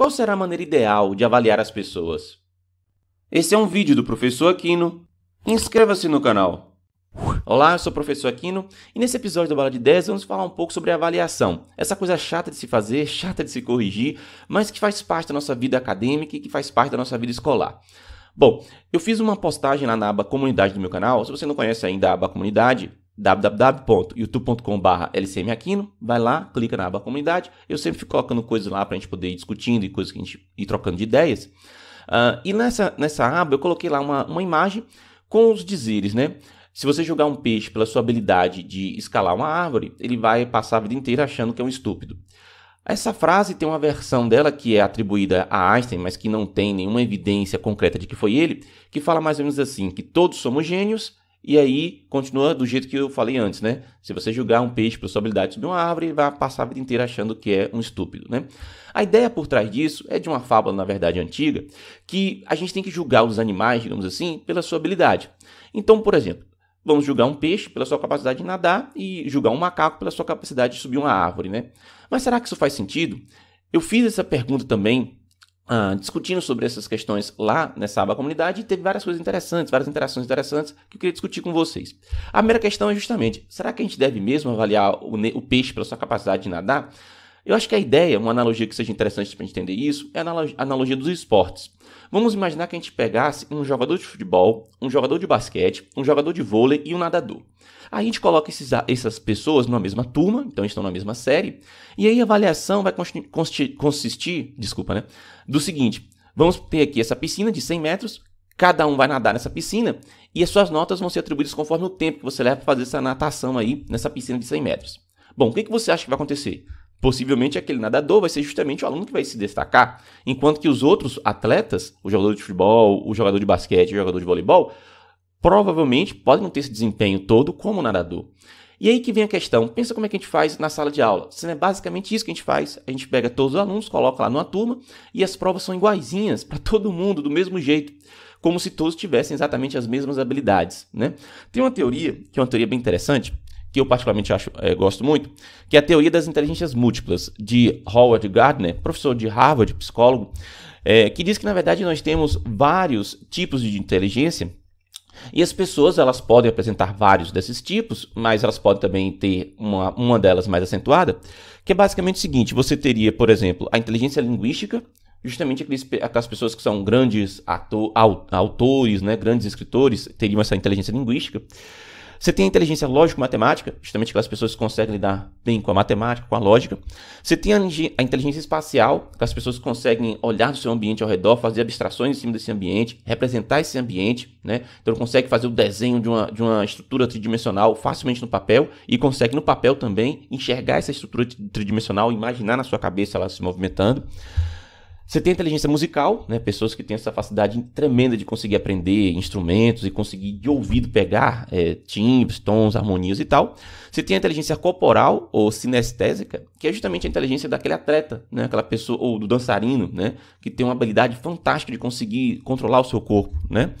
Qual será a maneira ideal de avaliar as pessoas? Esse é um vídeo do professor Aquino. Inscreva-se no canal. Olá, eu sou o professor Aquino e nesse episódio da Bala de 10 vamos falar um pouco sobre avaliação. Essa coisa chata de se fazer, chata de se corrigir, mas que faz parte da nossa vida acadêmica e que faz parte da nossa vida escolar. Bom, eu fiz uma postagem lá na aba comunidade do meu canal. Se você não conhece ainda a aba comunidade, www.youtube.com.br lcmaquino, vai lá, clica na aba comunidade. Eu sempre fico colocando coisas lá para a gente poder ir discutindo e coisas que a gente ir trocando de ideias. Uh, e nessa, nessa aba eu coloquei lá uma, uma imagem com os dizeres, né? Se você jogar um peixe pela sua habilidade de escalar uma árvore, ele vai passar a vida inteira achando que é um estúpido. Essa frase tem uma versão dela que é atribuída a Einstein, mas que não tem nenhuma evidência concreta de que foi ele, que fala mais ou menos assim: que todos somos gênios, e aí, continua do jeito que eu falei antes, né? Se você julgar um peixe pela sua habilidade de uma árvore, ele vai passar a vida inteira achando que é um estúpido, né? A ideia por trás disso é de uma fábula, na verdade, antiga, que a gente tem que julgar os animais, digamos assim, pela sua habilidade. Então, por exemplo, vamos julgar um peixe pela sua capacidade de nadar e julgar um macaco pela sua capacidade de subir uma árvore, né? Mas será que isso faz sentido? Eu fiz essa pergunta também Uh, discutindo sobre essas questões lá nessa aba comunidade e teve várias coisas interessantes, várias interações interessantes que eu queria discutir com vocês. A primeira questão é justamente: será que a gente deve mesmo avaliar o, o peixe pela sua capacidade de nadar? Eu acho que a ideia, uma analogia que seja interessante para entender isso, é a analogia dos esportes. Vamos imaginar que a gente pegasse um jogador de futebol, um jogador de basquete, um jogador de vôlei e um nadador. Aí a gente coloca esses, essas pessoas numa mesma turma, então estão na mesma série, e aí a avaliação vai consistir, desculpa, né, do seguinte, vamos ter aqui essa piscina de 100 metros, cada um vai nadar nessa piscina, e as suas notas vão ser atribuídas conforme o tempo que você leva para fazer essa natação aí nessa piscina de 100 metros. Bom, o que, que você acha que vai acontecer? Possivelmente aquele nadador vai ser justamente o aluno que vai se destacar, enquanto que os outros atletas, o jogador de futebol, o jogador de basquete, o jogador de voleibol, provavelmente podem não ter esse desempenho todo como nadador. E aí que vem a questão, pensa como é que a gente faz na sala de aula. É basicamente isso que a gente faz. A gente pega todos os alunos, coloca lá numa turma e as provas são iguaizinhas para todo mundo, do mesmo jeito, como se todos tivessem exatamente as mesmas habilidades, né? Tem uma teoria, que é uma teoria bem interessante, que eu particularmente acho, é, gosto muito, que é a teoria das inteligências múltiplas, de Howard Gardner, professor de Harvard, psicólogo, é, que diz que na verdade nós temos vários tipos de inteligência e as pessoas elas podem apresentar vários desses tipos, mas elas podem também ter uma, uma delas mais acentuada, que é basicamente o seguinte: você teria, por exemplo, a inteligência linguística, justamente aqueles, aquelas pessoas que são grandes ator, autores, né, grandes escritores, teriam essa inteligência linguística. Você tem a inteligência lógico-matemática, justamente aquelas pessoas que conseguem lidar bem com a matemática, com a lógica. Você tem a inteligência espacial, aquelas pessoas que conseguem olhar do seu ambiente ao redor, fazer abstrações em cima desse ambiente, representar esse ambiente, né? Então consegue fazer o desenho de uma, de uma estrutura tridimensional facilmente no papel e consegue no papel também enxergar essa estrutura tridimensional, imaginar na sua cabeça ela se movimentando. Você tem inteligência musical, né? pessoas que têm essa facilidade tremenda de conseguir aprender instrumentos e conseguir de ouvido pegar é, timbres, tons, harmonias e tal. Você tem a inteligência corporal ou sinestésica, que é justamente a inteligência daquele atleta, né? aquela pessoa, ou do dançarino, né? que tem uma habilidade fantástica de conseguir controlar o seu corpo. Né?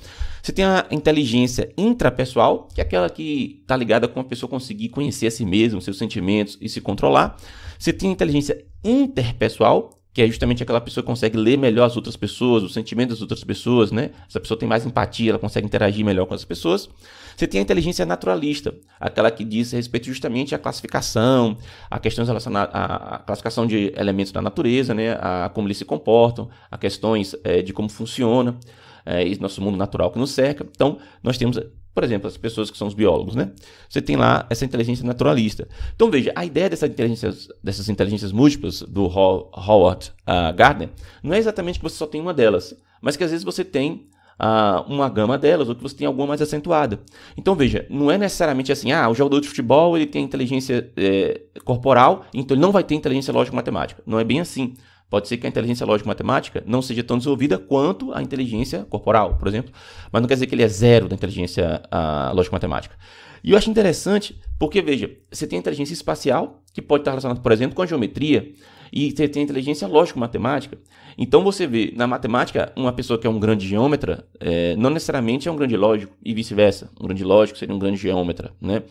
Você tem a inteligência intrapessoal, que é aquela que está ligada com a pessoa conseguir conhecer a si mesmo, seus sentimentos e se controlar. Você tem a inteligência interpessoal, que é justamente aquela pessoa que consegue ler melhor as outras pessoas, os sentimentos das outras pessoas, né? Essa pessoa tem mais empatia, ela consegue interagir melhor com as pessoas. Você tem a inteligência naturalista, aquela que diz respeito justamente à classificação, a questões relacionadas à classificação de elementos da natureza, né? A como eles se comportam, a questões é, de como funciona é, esse nosso mundo natural que nos cerca. Então, nós temos por exemplo, as pessoas que são os biólogos, né? Você tem lá essa inteligência naturalista. Então veja, a ideia dessas inteligências, dessas inteligências múltiplas do Howard uh, Gardner não é exatamente que você só tem uma delas, mas que às vezes você tem uh, uma gama delas ou que você tem alguma mais acentuada. Então veja, não é necessariamente assim, ah, o jogador de futebol ele tem inteligência eh, corporal, então ele não vai ter inteligência lógico-matemática. Não é bem assim. Pode ser que a inteligência lógico-matemática não seja tão desenvolvida quanto a inteligência corporal, por exemplo, mas não quer dizer que ele é zero da inteligência ah, lógico-matemática. E eu acho interessante porque, veja, você tem a inteligência espacial, que pode estar relacionada, por exemplo, com a geometria, e você tem a inteligência lógico-matemática. Então você vê, na matemática, uma pessoa que é um grande geômetra é, não necessariamente é um grande lógico, e vice-versa. Um grande lógico seria um grande geômetra, né?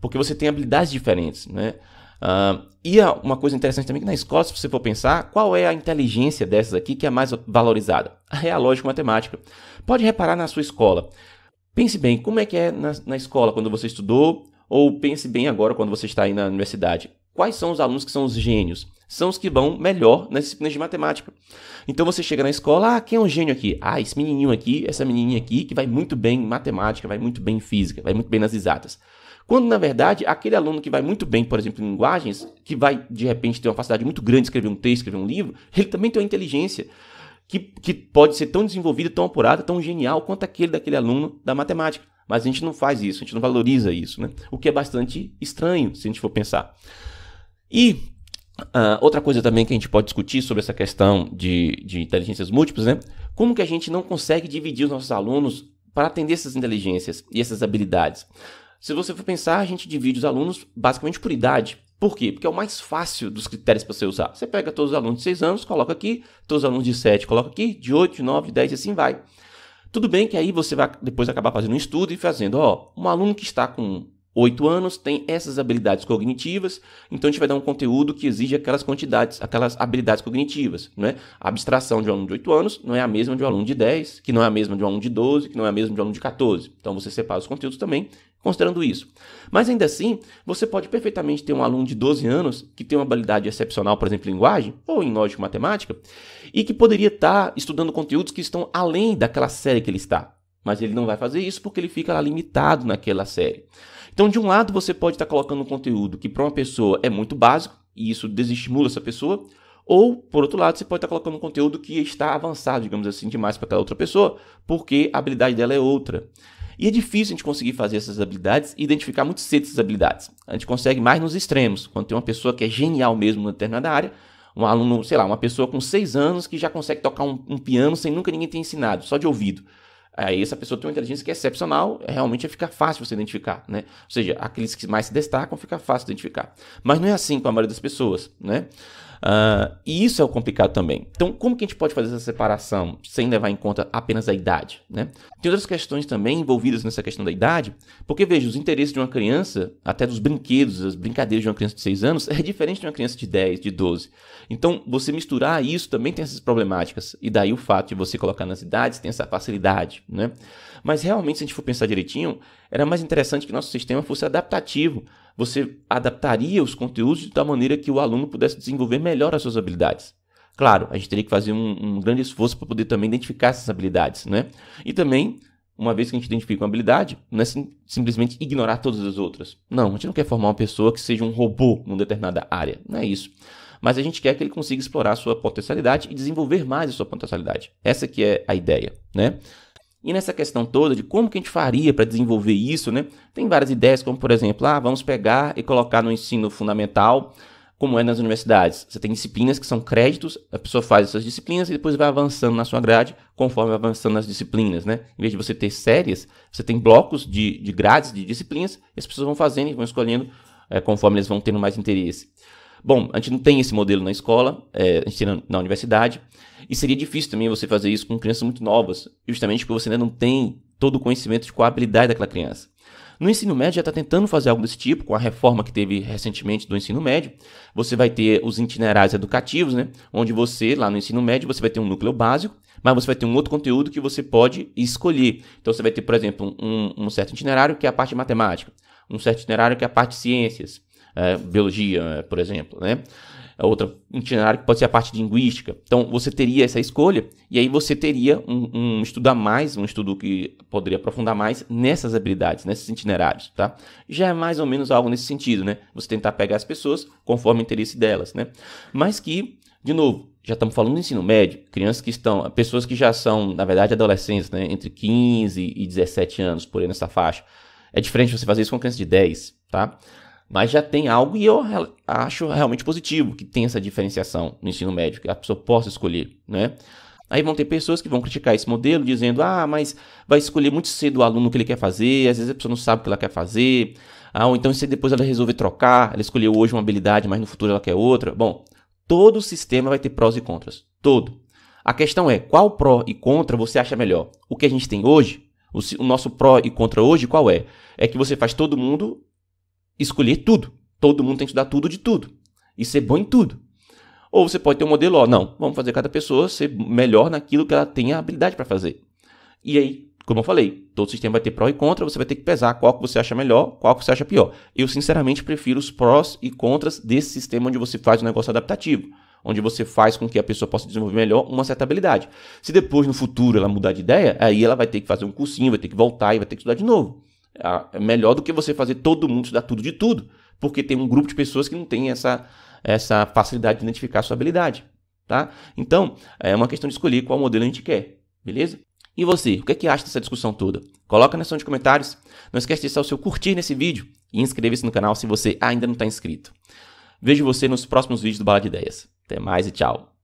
Porque você tem habilidades diferentes, né? Uh, e uma coisa interessante também que na escola, se você for pensar, qual é a inteligência dessas aqui que é mais valorizada? É a lógica matemática. Pode reparar na sua escola. Pense bem, como é que é na, na escola quando você estudou, ou pense bem agora quando você está aí na universidade. Quais são os alunos que são os gênios? são os que vão melhor nas disciplinas de matemática. Então você chega na escola, ah, quem é um gênio aqui? Ah, esse menininho aqui, essa menininha aqui, que vai muito bem em matemática, vai muito bem em física, vai muito bem nas exatas. Quando, na verdade, aquele aluno que vai muito bem, por exemplo, em linguagens, que vai, de repente, ter uma facilidade muito grande de escrever um texto, escrever um livro, ele também tem uma inteligência que, que pode ser tão desenvolvida, tão apurada, tão genial quanto aquele daquele aluno da matemática. Mas a gente não faz isso, a gente não valoriza isso, né? O que é bastante estranho, se a gente for pensar. E Uh, outra coisa também que a gente pode discutir sobre essa questão de, de inteligências múltiplas, né? Como que a gente não consegue dividir os nossos alunos para atender essas inteligências e essas habilidades? Se você for pensar, a gente divide os alunos basicamente por idade. Por quê? Porque é o mais fácil dos critérios para você usar. Você pega todos os alunos de 6 anos, coloca aqui, todos os alunos de 7, coloca aqui, de 8, de 9, 10 e assim vai. Tudo bem que aí você vai depois acabar fazendo um estudo e fazendo, ó, um aluno que está com 8 anos, tem essas habilidades cognitivas, então a gente vai dar um conteúdo que exige aquelas quantidades, aquelas habilidades cognitivas. Né? A abstração de um aluno de 8 anos não é a mesma de um aluno de 10, que não é a mesma de um aluno de 12, que não é a mesma de um aluno de 14. Então você separa os conteúdos também considerando isso. Mas ainda assim, você pode perfeitamente ter um aluno de 12 anos que tem uma habilidade excepcional, por exemplo, em linguagem ou em lógica e matemática, e que poderia estar estudando conteúdos que estão além daquela série que ele está. Mas ele não vai fazer isso porque ele fica limitado naquela série. Então, de um lado, você pode estar colocando um conteúdo que para uma pessoa é muito básico e isso desestimula essa pessoa, ou, por outro lado, você pode estar colocando um conteúdo que está avançado, digamos assim, demais para aquela outra pessoa, porque a habilidade dela é outra. E é difícil a gente conseguir fazer essas habilidades e identificar muito cedo essas habilidades. A gente consegue mais nos extremos, quando tem uma pessoa que é genial mesmo na determinada área, um aluno, sei lá, uma pessoa com 6 anos que já consegue tocar um, um piano sem nunca ninguém ter ensinado, só de ouvido. Aí essa pessoa tem uma inteligência que é excepcional, realmente fica fácil você identificar, né? Ou seja, aqueles que mais se destacam fica fácil identificar. Mas não é assim com a maioria das pessoas, né? Uh, e isso é o complicado também. Então, como que a gente pode fazer essa separação sem levar em conta apenas a idade? Né? Tem outras questões também envolvidas nessa questão da idade, porque veja, os interesses de uma criança, até dos brinquedos, as brincadeiras de uma criança de 6 anos, é diferente de uma criança de 10, de 12. Então, você misturar isso também tem essas problemáticas. E daí o fato de você colocar nas idades tem essa facilidade. Né? Mas realmente, se a gente for pensar direitinho, era mais interessante que nosso sistema fosse adaptativo você adaptaria os conteúdos de tal maneira que o aluno pudesse desenvolver melhor as suas habilidades. Claro, a gente teria que fazer um, um grande esforço para poder também identificar essas habilidades, né? E também, uma vez que a gente identifica uma habilidade, não é sim, simplesmente ignorar todas as outras. Não, a gente não quer formar uma pessoa que seja um robô numa determinada área, não é isso. Mas a gente quer que ele consiga explorar a sua potencialidade e desenvolver mais a sua potencialidade. Essa que é a ideia, né? E nessa questão toda de como que a gente faria para desenvolver isso, né? Tem várias ideias, como por exemplo, ah, vamos pegar e colocar no ensino fundamental, como é nas universidades. Você tem disciplinas que são créditos, a pessoa faz essas disciplinas e depois vai avançando na sua grade conforme vai avançando as disciplinas, né? Em vez de você ter séries, você tem blocos de, de grades, de disciplinas, e as pessoas vão fazendo e vão escolhendo é, conforme eles vão tendo mais interesse. Bom, a gente não tem esse modelo na escola, é, a gente tem na, na universidade, e seria difícil também você fazer isso com crianças muito novas, justamente porque você ainda não tem todo o conhecimento de qual a habilidade daquela criança. No ensino médio já está tentando fazer algo desse tipo, com a reforma que teve recentemente do ensino médio. Você vai ter os itinerários educativos, né? Onde você, lá no ensino médio, você vai ter um núcleo básico, mas você vai ter um outro conteúdo que você pode escolher. Então você vai ter, por exemplo, um, um certo itinerário que é a parte matemática, um certo itinerário que é a parte ciências, é, biologia, é, por exemplo, né? É outra itinerário que pode ser a parte de linguística. Então, você teria essa escolha, e aí você teria um, um estudo a mais, um estudo que poderia aprofundar mais nessas habilidades, nesses itinerários, tá? Já é mais ou menos algo nesse sentido, né? Você tentar pegar as pessoas conforme o interesse delas, né? Mas que, de novo, já estamos falando do ensino médio, crianças que estão, pessoas que já são, na verdade, adolescentes, né? Entre 15 e 17 anos, por aí nessa faixa. É diferente você fazer isso com criança de 10, tá? mas já tem algo e eu acho realmente positivo que tem essa diferenciação no ensino médio, que a pessoa possa escolher, né? Aí vão ter pessoas que vão criticar esse modelo, dizendo: ah, mas vai escolher muito cedo o aluno que ele quer fazer, às vezes a pessoa não sabe o que ela quer fazer, ah, ou então se depois ela resolver trocar, ela escolheu hoje uma habilidade, mas no futuro ela quer outra. Bom, todo sistema vai ter prós e contras, todo. A questão é qual pró e contra você acha melhor? O que a gente tem hoje? O, nosso pró e contra hoje qual é? É que você faz todo mundo escolher tudo. Todo mundo tem que estudar tudo de tudo e ser bom em tudo. Ou você pode ter um modelo, ó, não, vamos fazer cada pessoa ser melhor naquilo que ela tem a habilidade para fazer. E aí, como eu falei, todo sistema vai ter pró e contra, você vai ter que pesar qual que você acha melhor, qual que você acha pior. Eu, sinceramente, prefiro os prós e contras desse sistema onde você faz um negócio adaptativo, onde você faz com que a pessoa possa desenvolver melhor uma certa habilidade. Se depois, no futuro, ela mudar de ideia, aí ela vai ter que fazer um cursinho, vai ter que voltar e vai ter que estudar de novo. É melhor do que você fazer todo mundo estudar tudo de tudo, porque tem um grupo de pessoas que não tem essa, essa facilidade de identificar a sua habilidade. Tá? Então, é uma questão de escolher qual modelo a gente quer, beleza? E você, o que é que acha dessa discussão toda? Coloca na seção de comentários. Não esquece de deixar o seu curtir nesse vídeo e inscrever-se no canal se você ainda não está inscrito. Vejo você nos próximos vídeos do Bala de Ideias. Até mais e tchau!